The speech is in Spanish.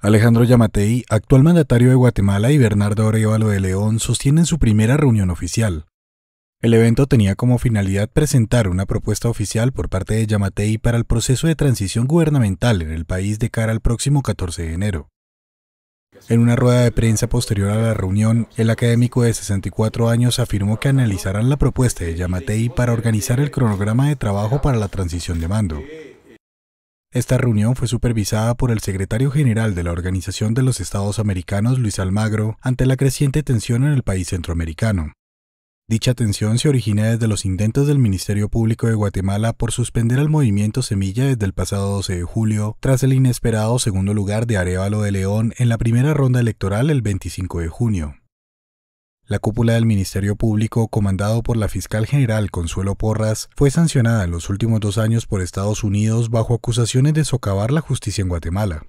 Alejandro Yamatei, actual mandatario de Guatemala, y Bernardo Arevalo de León sostienen su primera reunión oficial. El evento tenía como finalidad presentar una propuesta oficial por parte de Yamatei para el proceso de transición gubernamental en el país de cara al próximo 14 de enero. En una rueda de prensa posterior a la reunión, el académico de 64 años afirmó que analizarán la propuesta de Yamatei para organizar el cronograma de trabajo para la transición de mando. Esta reunión fue supervisada por el secretario general de la Organización de los Estados Americanos, Luis Almagro, ante la creciente tensión en el país centroamericano. Dicha tensión se origina desde los intentos del Ministerio Público de Guatemala por suspender al movimiento Semilla desde el pasado 12 de julio, tras el inesperado segundo lugar de Arevalo de León en la primera ronda electoral el 25 de junio. La cúpula del Ministerio Público, comandado por la fiscal general Consuelo Porras, fue sancionada en los últimos dos años por Estados Unidos bajo acusaciones de socavar la justicia en Guatemala.